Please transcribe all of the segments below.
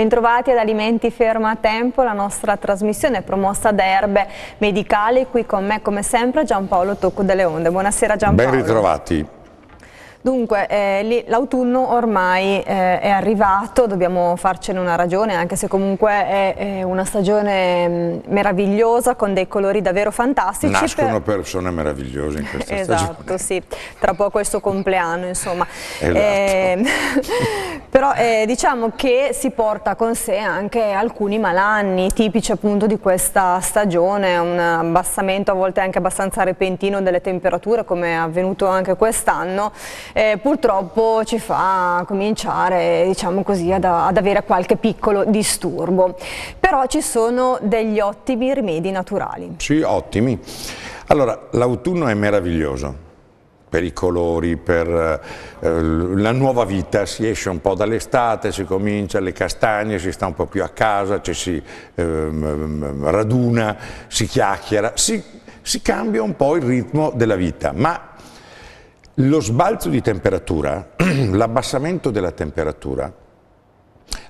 Bentrovati ad Alimenti Ferma a Tempo, la nostra trasmissione è promossa da Erbe Medicali, qui con me come sempre Giampaolo Tocco delle Onde. Buonasera Giampaolo. Ben ritrovati. Dunque, eh, l'autunno ormai eh, è arrivato, dobbiamo farcene una ragione, anche se comunque è, è una stagione mm, meravigliosa con dei colori davvero fantastici. Nascono per... persone meravigliose in questa esatto, stagione. Esatto, sì, tra poco questo compleanno, insomma. Esatto. Ehm, eh, però diciamo che si porta con sé anche alcuni malanni tipici appunto di questa stagione, un abbassamento a volte anche abbastanza repentino delle temperature come è avvenuto anche quest'anno eh, purtroppo ci fa cominciare diciamo così, ad, ad avere qualche piccolo disturbo. Però ci sono degli ottimi rimedi naturali. Sì, ottimi. Allora, l'autunno è meraviglioso per i colori, per eh, la nuova vita, si esce un po' dall'estate, si comincia le castagne, si sta un po' più a casa, ci si eh, raduna, si chiacchiera, si, si cambia un po' il ritmo della vita, ma lo sbalzo di temperatura, l'abbassamento della temperatura,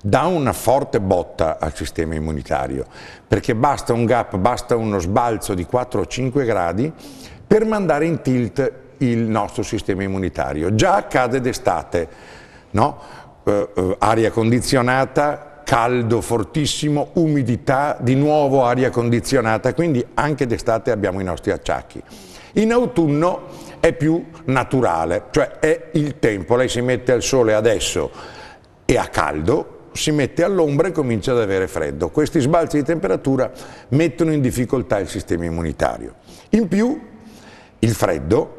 dà una forte botta al sistema immunitario, perché basta un gap, basta uno sbalzo di 4 o 5 gradi per mandare in tilt il nostro sistema immunitario. Già accade d'estate, no? eh, eh, aria condizionata, caldo fortissimo, umidità, di nuovo aria condizionata, quindi anche d'estate abbiamo i nostri acciacchi. In autunno è più naturale, cioè è il tempo, lei si mette al sole adesso e a caldo, si mette all'ombra e comincia ad avere freddo. Questi sbalzi di temperatura mettono in difficoltà il sistema immunitario. In più, il freddo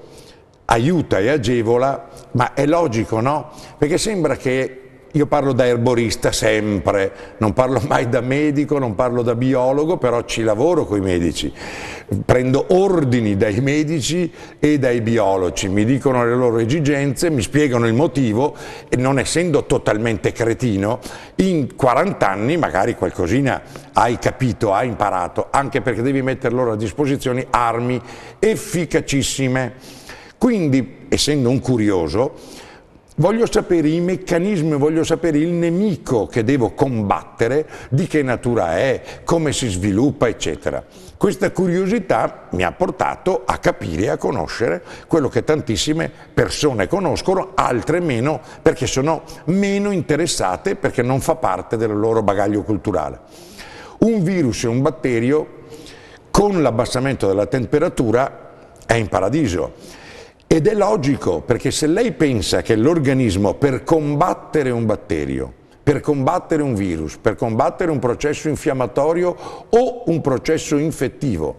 aiuta e agevola, ma è logico, no? Perché sembra che io parlo da erborista sempre, non parlo mai da medico, non parlo da biologo, però ci lavoro con i medici. Prendo ordini dai medici e dai biologi, mi dicono le loro esigenze, mi spiegano il motivo e non essendo totalmente cretino, in 40 anni magari qualcosina hai capito, hai imparato, anche perché devi mettere loro a disposizione armi efficacissime. Quindi, essendo un curioso, Voglio sapere i meccanismi, voglio sapere il nemico che devo combattere, di che natura è, come si sviluppa, eccetera. Questa curiosità mi ha portato a capire, e a conoscere quello che tantissime persone conoscono, altre meno, perché sono meno interessate, perché non fa parte del loro bagaglio culturale. Un virus e un batterio, con l'abbassamento della temperatura, è in paradiso ed è logico, perché se lei pensa che l'organismo per combattere un batterio, per combattere un virus, per combattere un processo infiammatorio o un processo infettivo,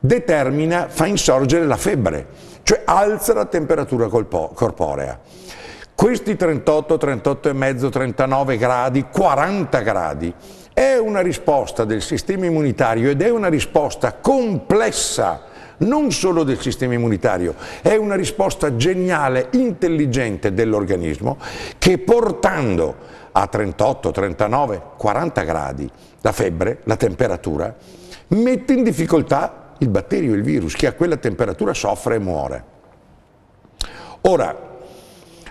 determina, fa insorgere la febbre, cioè alza la temperatura corporea. Questi 38, 38,5, 39 gradi, 40 gradi è una risposta del sistema immunitario ed è una risposta complessa non solo del sistema immunitario, è una risposta geniale, intelligente dell'organismo che portando a 38, 39, 40 gradi la febbre, la temperatura, mette in difficoltà il batterio, il virus, che a quella temperatura soffre e muore. Ora,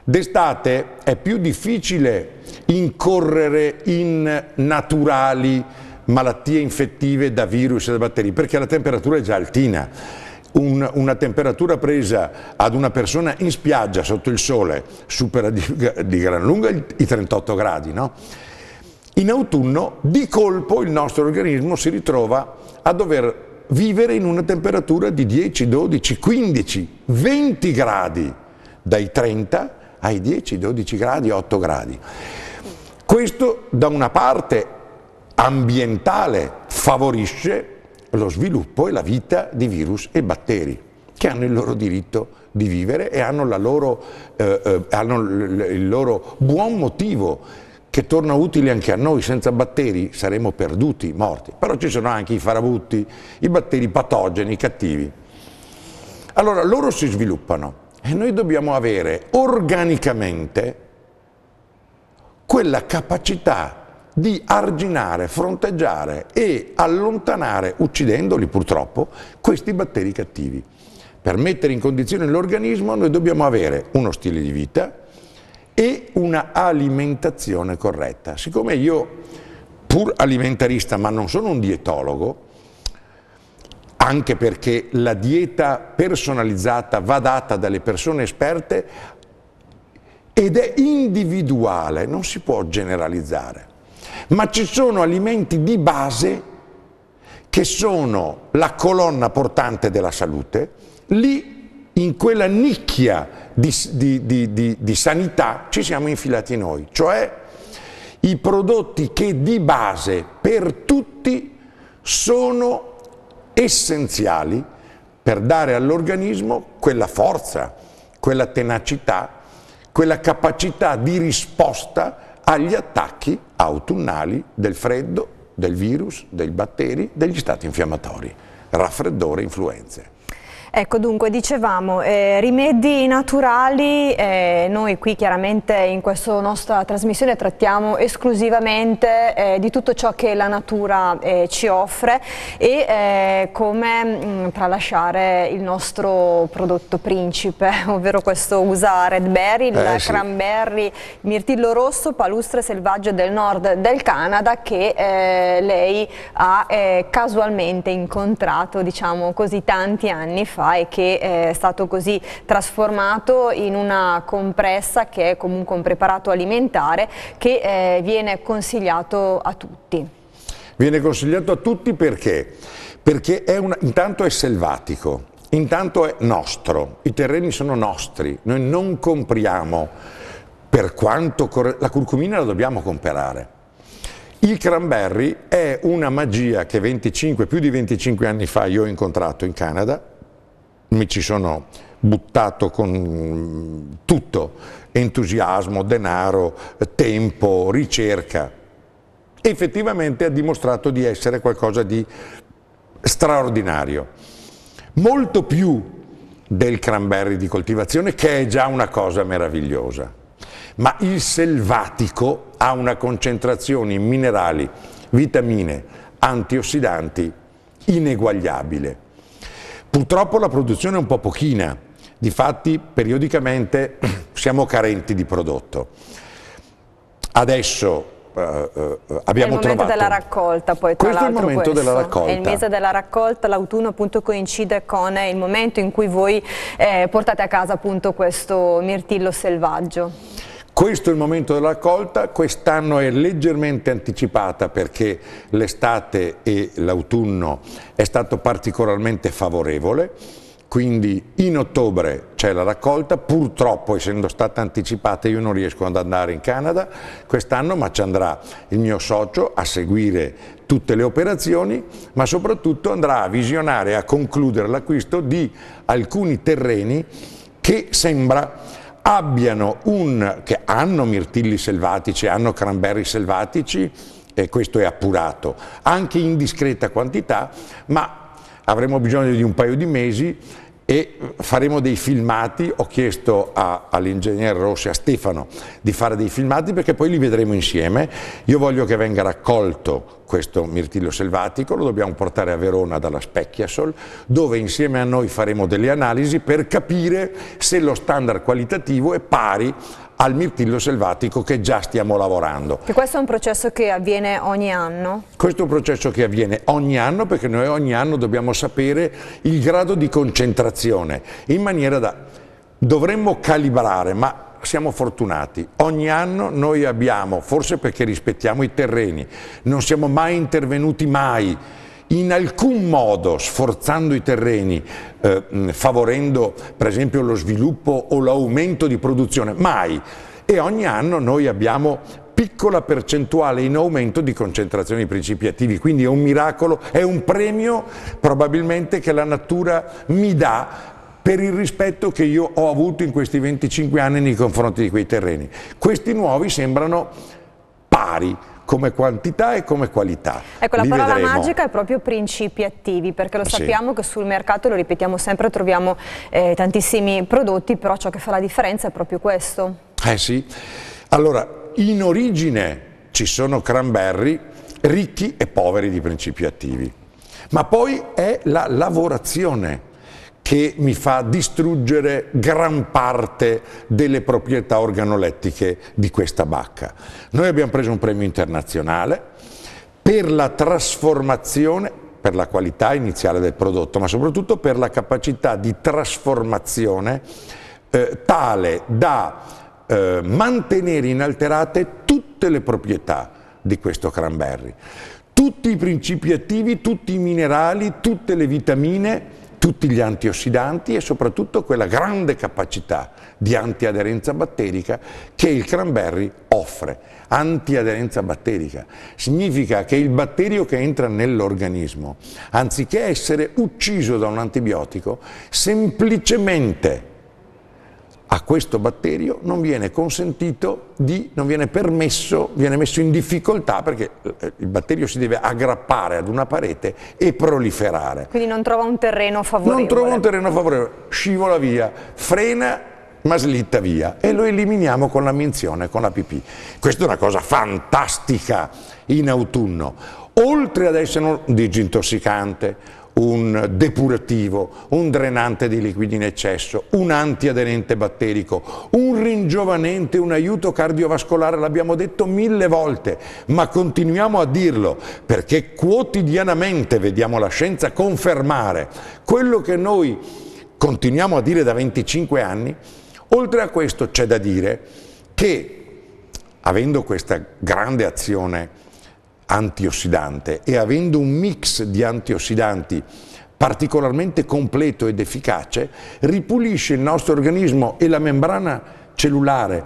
d'estate è più difficile incorrere in naturali malattie infettive da virus e da batteri, perché la temperatura è già altina. Un, una temperatura presa ad una persona in spiaggia sotto il sole supera di, di gran lunga i 38 gradi. No? In autunno di colpo il nostro organismo si ritrova a dover vivere in una temperatura di 10, 12, 15, 20 gradi, dai 30 ai 10, 12 gradi, 8 gradi. Questo da una parte ambientale favorisce lo sviluppo e la vita di virus e batteri che hanno il loro diritto di vivere e hanno, loro, eh, eh, hanno il loro buon motivo che torna utile anche a noi, senza batteri saremmo perduti, morti. Però ci sono anche i farabutti, i batteri patogeni, cattivi. Allora loro si sviluppano e noi dobbiamo avere organicamente quella capacità di arginare, fronteggiare e allontanare, uccidendoli purtroppo, questi batteri cattivi. Per mettere in condizione l'organismo noi dobbiamo avere uno stile di vita e una alimentazione corretta. Siccome io, pur alimentarista, ma non sono un dietologo, anche perché la dieta personalizzata va data dalle persone esperte ed è individuale, non si può generalizzare ma ci sono alimenti di base che sono la colonna portante della salute, lì in quella nicchia di, di, di, di sanità ci siamo infilati noi, cioè i prodotti che di base per tutti sono essenziali per dare all'organismo quella forza, quella tenacità, quella capacità di risposta agli attacchi autunnali del freddo, del virus, dei batteri, degli stati infiammatori, raffreddore, influenze. Ecco dunque dicevamo eh, rimedi naturali, eh, noi qui chiaramente in questa nostra trasmissione trattiamo esclusivamente eh, di tutto ciò che la natura eh, ci offre e eh, come mh, mm, tralasciare il nostro prodotto principe, ovvero questo usa red berry, il eh, sì. cranberry, mirtillo rosso, palustre selvaggio del nord del Canada che lei ha casualmente incontrato diciamo così tanti anni fa fa e che eh, è stato così trasformato in una compressa che è comunque un preparato alimentare che eh, viene consigliato a tutti. Viene consigliato a tutti perché? Perché è una, intanto è selvatico, intanto è nostro, i terreni sono nostri, noi non compriamo per quanto la curcumina la dobbiamo comprare. Il cranberry è una magia che 25, più di 25 anni fa io ho incontrato in Canada, mi ci sono buttato con mm, tutto, entusiasmo, denaro, tempo, ricerca. Effettivamente ha dimostrato di essere qualcosa di straordinario, molto più del cranberry di coltivazione che è già una cosa meravigliosa, ma il selvatico ha una concentrazione in minerali, vitamine, antiossidanti ineguagliabile Purtroppo la produzione è un po' pochina, difatti periodicamente siamo carenti di prodotto. Adesso eh, eh, abbiamo trovato... È il momento della raccolta poi tra Questo è il momento questo. della raccolta. È il mese della raccolta, l'autunno appunto coincide con eh, il momento in cui voi eh, portate a casa appunto questo mirtillo selvaggio. Questo è il momento della raccolta, quest'anno è leggermente anticipata perché l'estate e l'autunno è stato particolarmente favorevole, quindi in ottobre c'è la raccolta, purtroppo essendo stata anticipata io non riesco ad andare in Canada quest'anno, ma ci andrà il mio socio a seguire tutte le operazioni, ma soprattutto andrà a visionare, e a concludere l'acquisto di alcuni terreni che sembra abbiano un, che hanno mirtilli selvatici, hanno cranberry selvatici, e questo è appurato, anche in discreta quantità, ma avremo bisogno di un paio di mesi e faremo dei filmati, ho chiesto all'ingegnere Rossi, a Stefano, di fare dei filmati perché poi li vedremo insieme, io voglio che venga raccolto questo mirtillo selvatico, lo dobbiamo portare a Verona dalla Specchiasol, dove insieme a noi faremo delle analisi per capire se lo standard qualitativo è pari al mirtillo selvatico che già stiamo lavorando. E questo è un processo che avviene ogni anno? Questo è un processo che avviene ogni anno perché noi ogni anno dobbiamo sapere il grado di concentrazione in maniera da... dovremmo calibrare, ma siamo fortunati. Ogni anno noi abbiamo, forse perché rispettiamo i terreni, non siamo mai intervenuti mai in alcun modo sforzando i terreni, eh, favorendo per esempio lo sviluppo o l'aumento di produzione, mai. E ogni anno noi abbiamo piccola percentuale in aumento di concentrazione di principi attivi, quindi è un miracolo, è un premio probabilmente che la natura mi dà per il rispetto che io ho avuto in questi 25 anni nei confronti di quei terreni. Questi nuovi sembrano pari, come quantità e come qualità. Ecco, la Li parola vedremo. magica è proprio principi attivi, perché lo sappiamo sì. che sul mercato, lo ripetiamo sempre, troviamo eh, tantissimi prodotti, però ciò che fa la differenza è proprio questo. Eh sì. Allora, in origine ci sono cranberry ricchi e poveri di principi attivi, ma poi è la lavorazione che mi fa distruggere gran parte delle proprietà organolettiche di questa bacca. Noi abbiamo preso un premio internazionale per la trasformazione, per la qualità iniziale del prodotto, ma soprattutto per la capacità di trasformazione eh, tale da eh, mantenere inalterate tutte le proprietà di questo cranberry, tutti i principi attivi, tutti i minerali, tutte le vitamine, tutti gli antiossidanti e soprattutto quella grande capacità di antiaderenza batterica che il cranberry offre. Antiaderenza batterica significa che il batterio che entra nell'organismo, anziché essere ucciso da un antibiotico, semplicemente a questo batterio non viene consentito di, non viene permesso, viene messo in difficoltà perché eh, il batterio si deve aggrappare ad una parete e proliferare. Quindi non trova un terreno favorevole. Non trova un terreno favorevole, scivola via, frena ma slitta via e lo eliminiamo con la menzione, con la pipì. Questa è una cosa fantastica in autunno, oltre ad essere un disintossicante, un depurativo, un drenante di liquidi in eccesso, un antiaderente batterico, un ringiovanente, un aiuto cardiovascolare, l'abbiamo detto mille volte, ma continuiamo a dirlo perché quotidianamente vediamo la scienza confermare quello che noi continuiamo a dire da 25 anni. Oltre a questo c'è da dire che, avendo questa grande azione antiossidante e avendo un mix di antiossidanti particolarmente completo ed efficace, ripulisce il nostro organismo e la membrana cellulare,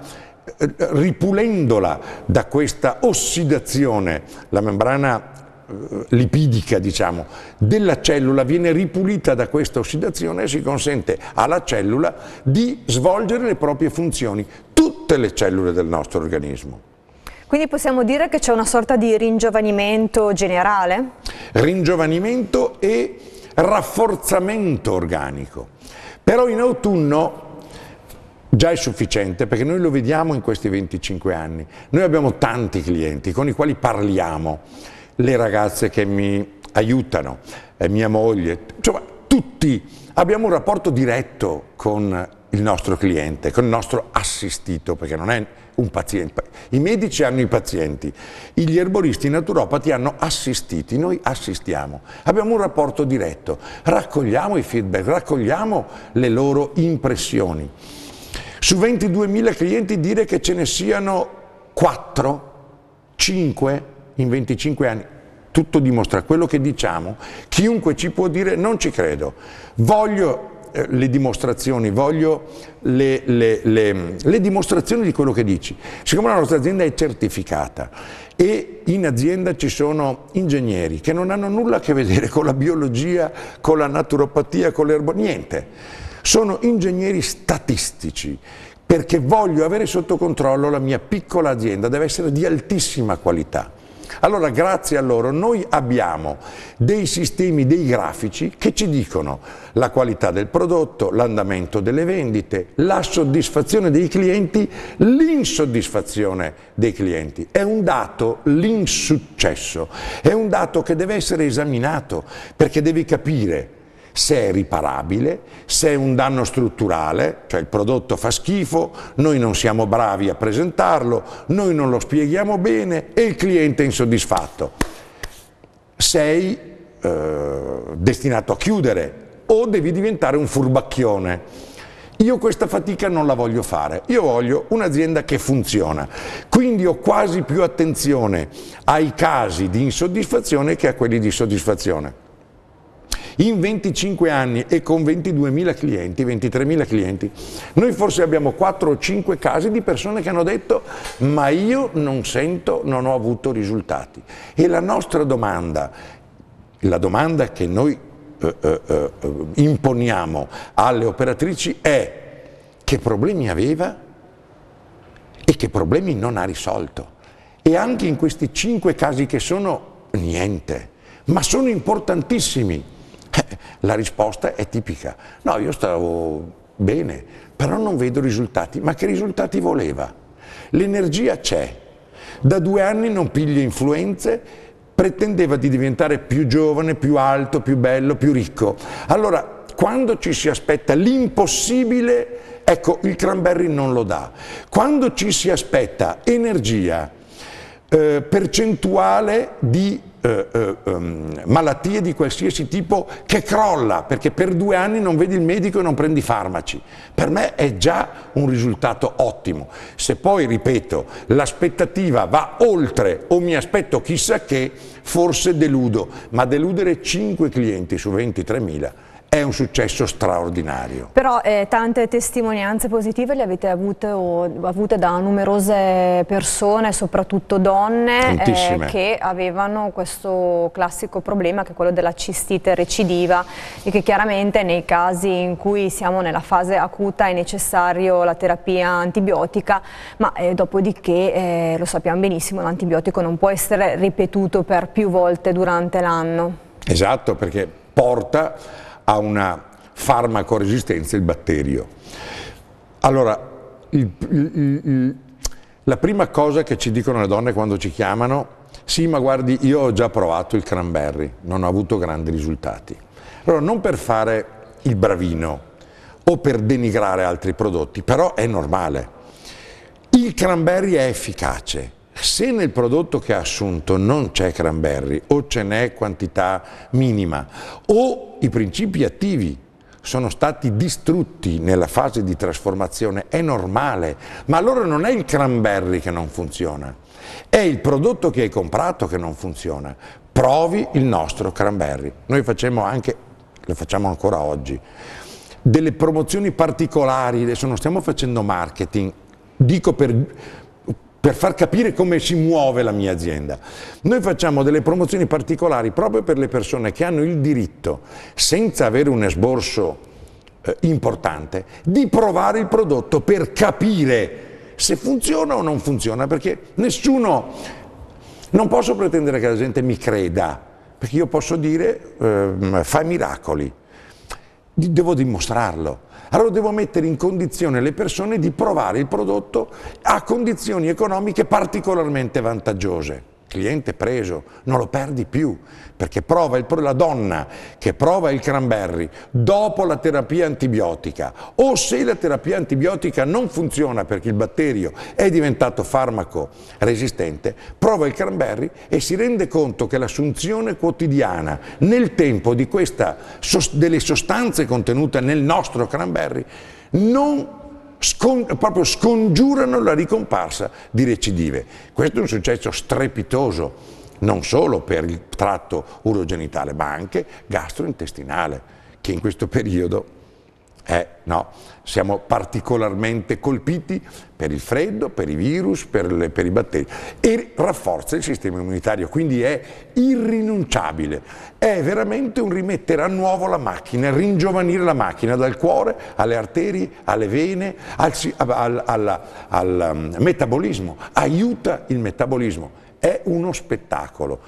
eh, ripulendola da questa ossidazione, la membrana eh, lipidica diciamo, della cellula viene ripulita da questa ossidazione e si consente alla cellula di svolgere le proprie funzioni, tutte le cellule del nostro organismo. Quindi possiamo dire che c'è una sorta di ringiovanimento generale? Ringiovanimento e rafforzamento organico. Però in autunno già è sufficiente perché noi lo vediamo in questi 25 anni. Noi abbiamo tanti clienti con i quali parliamo, le ragazze che mi aiutano, eh, mia moglie, insomma tutti abbiamo un rapporto diretto con il nostro cliente, con il nostro assistito, perché non è un paziente. I medici hanno i pazienti, gli erboristi, i naturopati hanno assistiti, noi assistiamo. Abbiamo un rapporto diretto, raccogliamo i feedback, raccogliamo le loro impressioni. Su 22.000 clienti dire che ce ne siano 4, 5 in 25 anni, tutto dimostra quello che diciamo, chiunque ci può dire non ci credo, voglio eh, le dimostrazioni, voglio le, le, le, le dimostrazioni di quello che dici. Siccome la nostra azienda è certificata e in azienda ci sono ingegneri che non hanno nulla a che vedere con la biologia, con la naturopatia, con l'erbo, niente. Sono ingegneri statistici perché voglio avere sotto controllo la mia piccola azienda, deve essere di altissima qualità. Allora grazie a loro noi abbiamo dei sistemi, dei grafici che ci dicono la qualità del prodotto, l'andamento delle vendite, la soddisfazione dei clienti, l'insoddisfazione dei clienti. È un dato l'insuccesso, è un dato che deve essere esaminato perché devi capire se è riparabile, se è un danno strutturale, cioè il prodotto fa schifo, noi non siamo bravi a presentarlo, noi non lo spieghiamo bene e il cliente è insoddisfatto. Sei eh, destinato a chiudere o devi diventare un furbacchione. Io questa fatica non la voglio fare, io voglio un'azienda che funziona, quindi ho quasi più attenzione ai casi di insoddisfazione che a quelli di soddisfazione in 25 anni e con 22.000 clienti, 23.000 clienti, noi forse abbiamo 4 o 5 casi di persone che hanno detto ma io non sento, non ho avuto risultati. E la nostra domanda, la domanda che noi eh, eh, eh imponiamo alle operatrici è che problemi aveva e che problemi non ha risolto. E anche in questi 5 casi che sono niente, ma sono importantissimi. La risposta è tipica, no io stavo bene, però non vedo risultati, ma che risultati voleva? L'energia c'è, da due anni non piglio influenze, pretendeva di diventare più giovane, più alto, più bello, più ricco. Allora, quando ci si aspetta l'impossibile, ecco, il cranberry non lo dà. Quando ci si aspetta energia, eh, percentuale di eh, eh, ehm, malattie di qualsiasi tipo che crolla perché per due anni non vedi il medico e non prendi farmaci. Per me è già un risultato ottimo. Se poi, ripeto, l'aspettativa va oltre o mi aspetto chissà che, forse deludo, ma deludere 5 clienti su 23.000 è un successo straordinario. Però eh, tante testimonianze positive le avete avute, o, avute, da numerose persone, soprattutto donne, eh, che avevano questo classico problema che è quello della cistite recidiva e che chiaramente nei casi in cui siamo nella fase acuta è necessario la terapia antibiotica, ma eh, dopodiché eh, lo sappiamo benissimo, l'antibiotico non può essere ripetuto per più volte durante l'anno. Esatto, perché porta ha una farmacoresistenza il batterio. Allora, il, il, il, la prima cosa che ci dicono le donne quando ci chiamano, sì ma guardi io ho già provato il cranberry, non ho avuto grandi risultati. Allora non per fare il bravino o per denigrare altri prodotti, però è normale. Il cranberry è efficace, se nel prodotto che ha assunto non c'è cranberry o ce n'è quantità minima o i principi attivi sono stati distrutti nella fase di trasformazione, è normale, ma allora non è il cranberry che non funziona, è il prodotto che hai comprato che non funziona. Provi il nostro cranberry. Noi facciamo anche, lo facciamo ancora oggi, delle promozioni particolari, adesso non stiamo facendo marketing, dico per per far capire come si muove la mia azienda. Noi facciamo delle promozioni particolari proprio per le persone che hanno il diritto, senza avere un esborso eh, importante, di provare il prodotto per capire se funziona o non funziona, perché nessuno... Non posso pretendere che la gente mi creda, perché io posso dire eh, fai miracoli, devo dimostrarlo. Allora devo mettere in condizione le persone di provare il prodotto a condizioni economiche particolarmente vantaggiose cliente preso, non lo perdi più, perché prova il, la donna che prova il cranberry dopo la terapia antibiotica o se la terapia antibiotica non funziona perché il batterio è diventato farmaco resistente, prova il cranberry e si rende conto che l'assunzione quotidiana nel tempo questa, delle sostanze contenute nel nostro cranberry non Scon- proprio scongiurano la ricomparsa di recidive. Questo è un successo strepitoso, non solo per il tratto urogenitale, ma anche gastrointestinale, che in questo periodo è, no, siamo particolarmente colpiti per il freddo, per i virus, per, le, per, i batteri e rafforza il sistema immunitario, quindi è irrinunciabile, è veramente un rimettere a nuovo la macchina, ringiovanire la macchina dal cuore alle arterie, alle vene, al, al, al, al um, metabolismo, aiuta il metabolismo, è uno spettacolo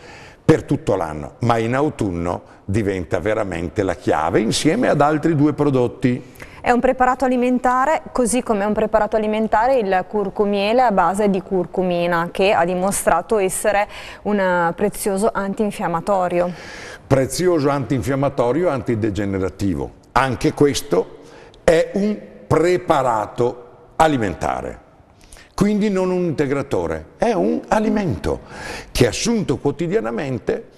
per tutto l'anno, ma in autunno diventa veramente la chiave insieme ad altri due prodotti. È un preparato alimentare, così come è un preparato alimentare il curcumiele a base di curcumina, che ha dimostrato essere un prezioso antinfiammatorio. Prezioso antinfiammatorio antidegenerativo. Anche questo è un preparato alimentare quindi non un integratore, è un alimento che assunto quotidianamente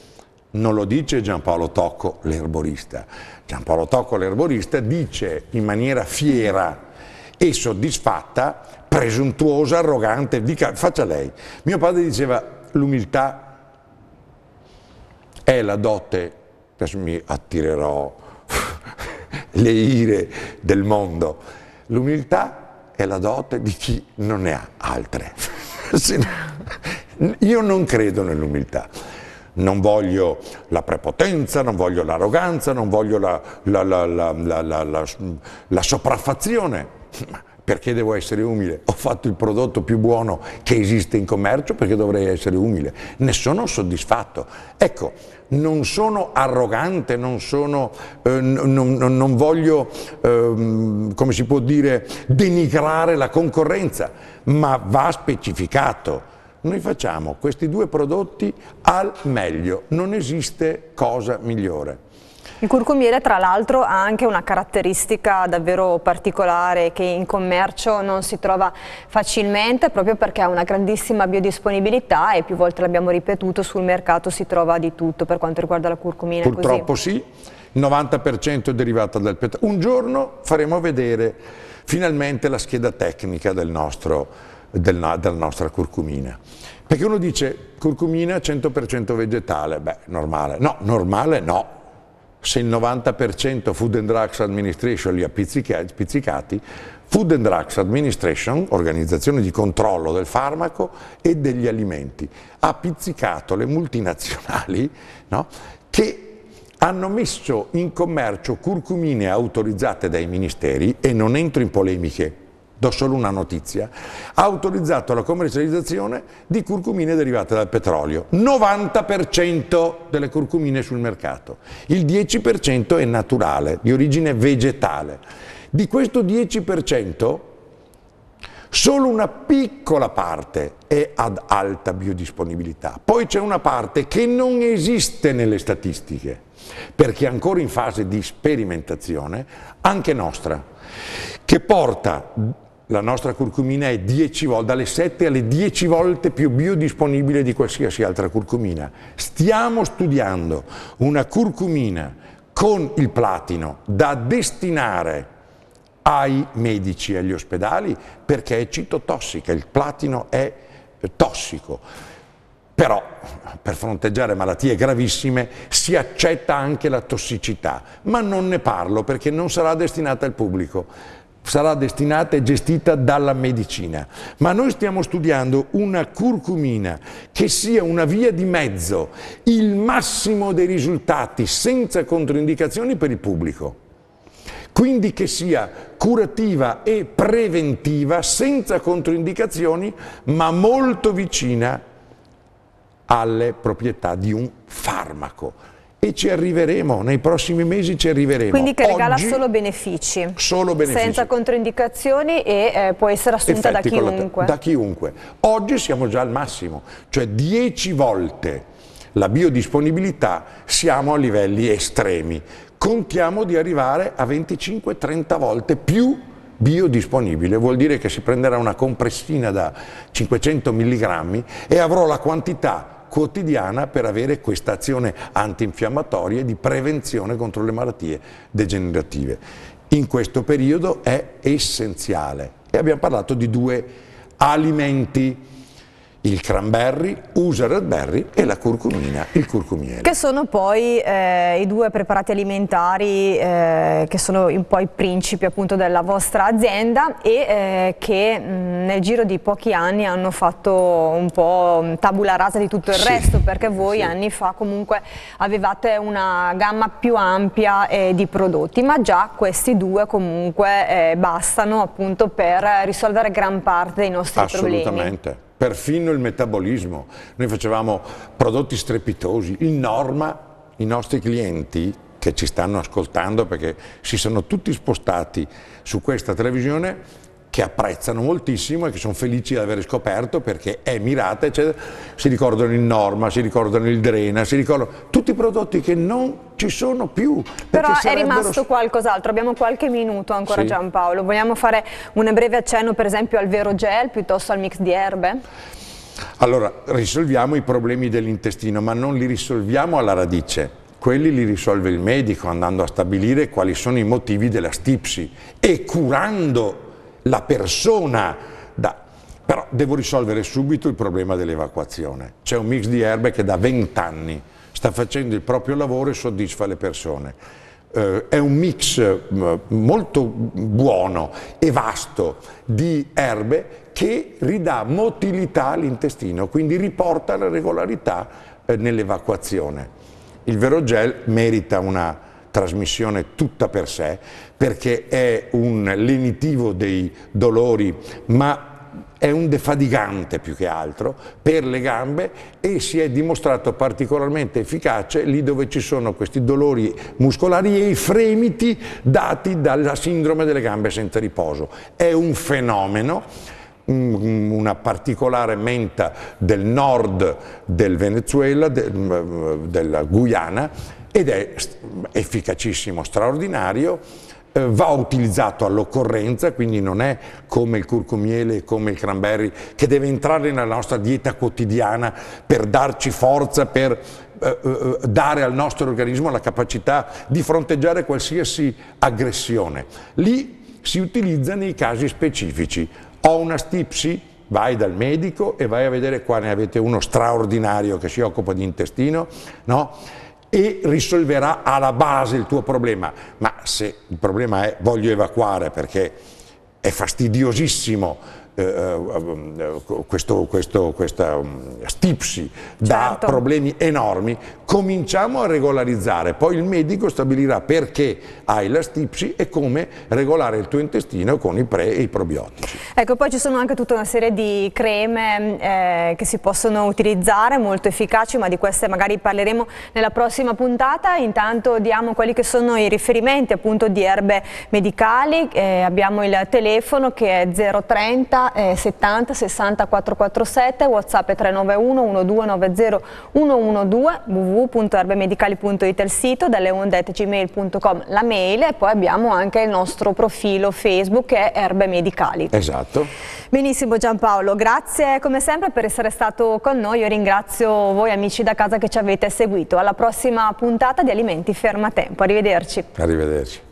non lo dice Giampaolo Tocco l'erborista. Giampaolo Tocco l'erborista dice in maniera fiera e soddisfatta, presuntuosa, arrogante, dica, faccia lei. Mio padre diceva l'umiltà è la dote, adesso mi attirerò le ire del mondo, l'umiltà è è la dote di chi non ne ha altre. Io non credo nell'umiltà. Non voglio la prepotenza, non voglio l'arroganza, non voglio la, la, la, la sopraffazione perché devo essere umile? Ho fatto il prodotto più buono che esiste in commercio perché dovrei essere umile. Ne sono soddisfatto. Ecco, non sono arrogante, non, sono, eh, non, non, non voglio, eh, come si può dire, denigrare la concorrenza, ma va specificato. Noi facciamo questi due prodotti al meglio, non esiste cosa migliore. Il curcumiere tra l'altro ha anche una caratteristica davvero particolare che in commercio non si trova facilmente proprio perché ha una grandissima biodisponibilità e più volte l'abbiamo ripetuto sul mercato si trova di tutto per quanto riguarda la curcumina. Purtroppo così. sì, il 90% è derivata dal petrolio. Un giorno faremo vedere finalmente la scheda tecnica del nostro, del, della nostra curcumina. Perché uno dice curcumina 100% vegetale, beh normale, no, normale no, se il 90% Food and Drugs Administration li ha pizzicati, Food and Drugs Administration, organizzazione di controllo del farmaco e degli alimenti, ha pizzicato le multinazionali no, che hanno messo in commercio curcumine autorizzate dai ministeri, e non entro in polemiche do solo una notizia, ha autorizzato la commercializzazione di curcumine derivate dal petrolio. 90% delle curcumine sul mercato, il 10% è naturale, di origine vegetale. Di questo 10%, Solo una piccola parte è ad alta biodisponibilità, poi c'è una parte che non esiste nelle statistiche, perché è ancora in fase di sperimentazione, anche nostra, che porta la nostra curcumina è 10 volte, dalle 7 alle 10 volte più biodisponibile di qualsiasi altra curcumina. Stiamo studiando una curcumina con il platino da destinare ai medici e agli ospedali perché è citotossica, il platino è tossico. Però per fronteggiare malattie gravissime si accetta anche la tossicità, ma non ne parlo perché non sarà destinata al pubblico sarà destinata e gestita dalla medicina. Ma noi stiamo studiando una curcumina che sia una via di mezzo, il massimo dei risultati senza controindicazioni per il pubblico. Quindi che sia curativa e preventiva senza controindicazioni, ma molto vicina alle proprietà di un farmaco e ci arriveremo, nei prossimi mesi ci arriveremo. Quindi che regala Oggi, solo, benefici, solo benefici. Senza controindicazioni e eh, può essere assunta da chiunque. Da chiunque. Oggi siamo già al massimo, cioè 10 volte la biodisponibilità siamo a livelli estremi. Contiamo di arrivare a 25-30 volte più biodisponibile, vuol dire che si prenderà una compressina da 500 mg e avrò la quantità quotidiana per avere questa azione antinfiammatoria e di prevenzione contro le malattie degenerative. In questo periodo è essenziale e abbiamo parlato di due alimenti il cranberry, usa il red berry e la curcumina, il curcumiere. Che sono poi eh, i due preparati alimentari eh, che sono un po' i principi appunto della vostra azienda e eh, che mh, nel giro di pochi anni hanno fatto un po' tabula rasa di tutto il sì. resto perché voi sì. anni fa comunque avevate una gamma più ampia eh, di prodotti ma già questi due comunque eh, bastano appunto per risolvere gran parte dei nostri Assolutamente. problemi. Assolutamente perfino il metabolismo. Noi facevamo prodotti strepitosi, in norma i nostri clienti che ci stanno ascoltando perché si sono tutti spostati su questa televisione che apprezzano moltissimo e che sono felici di aver scoperto perché è mirata, eccetera. si ricordano il Norma, si ricordano il Drena, si ricordano tutti i prodotti che non ci sono più. Però sarebbero... è rimasto qualcos'altro, abbiamo qualche minuto ancora sì. Giampaolo, vogliamo fare un breve accenno per esempio al vero gel piuttosto al mix di erbe? Allora, risolviamo i problemi dell'intestino, ma non li risolviamo alla radice quelli li risolve il medico andando a stabilire quali sono i motivi della stipsi e curando la persona da... Però devo risolvere subito il problema dell'evacuazione. C'è un mix di erbe che da 20 anni sta facendo il proprio lavoro e soddisfa le persone. Eh, è un mix eh, molto buono e vasto di erbe che ridà motilità all'intestino, quindi riporta la regolarità eh, nell'evacuazione. Il vero gel merita una trasmissione tutta per sé, perché è un lenitivo dei dolori, ma è un defadigante più che altro per le gambe e si è dimostrato particolarmente efficace lì dove ci sono questi dolori muscolari e i fremiti dati dalla sindrome delle gambe senza riposo. È un fenomeno una particolare menta del nord del Venezuela, de, mm, della Guyana, ed è efficacissimo, straordinario, eh, va utilizzato all'occorrenza, quindi non è come il curcumiele, come il cranberry, che deve entrare nella nostra dieta quotidiana per darci forza, per eh, eh, eh, dare al nostro organismo la capacità di fronteggiare qualsiasi aggressione. Lì si utilizza nei casi specifici. Ho una stipsi, vai dal medico e vai a vedere qua ne avete uno straordinario che si occupa di intestino, no? e risolverà alla base il tuo problema. Ma se il problema è voglio evacuare perché è fastidiosissimo eh, eh, eh, questo, questo, questa mm, stipsi da certo. problemi enormi, cominciamo a regolarizzare, poi il medico stabilirà perché hai la stipsi e come regolare il tuo intestino con i pre e i probiotici. Ecco, poi ci sono anche tutta una serie di creme eh, che si possono utilizzare, molto efficaci, ma di queste magari parleremo nella prossima puntata. Intanto diamo quelli che sono i riferimenti appunto di erbe medicali, eh, abbiamo il telefono che è 030 diretta eh, 70 60 447, whatsapp 391 1290 112, www.erbemedicali.it il sito, dalle gmail.com la mail e poi abbiamo anche il nostro profilo Facebook che è Erbe Medicali. Esatto. Benissimo Giampaolo, grazie come sempre per essere stato con noi, io ringrazio voi amici da casa che ci avete seguito. Alla prossima puntata di Alimenti Fermatempo, arrivederci. Arrivederci.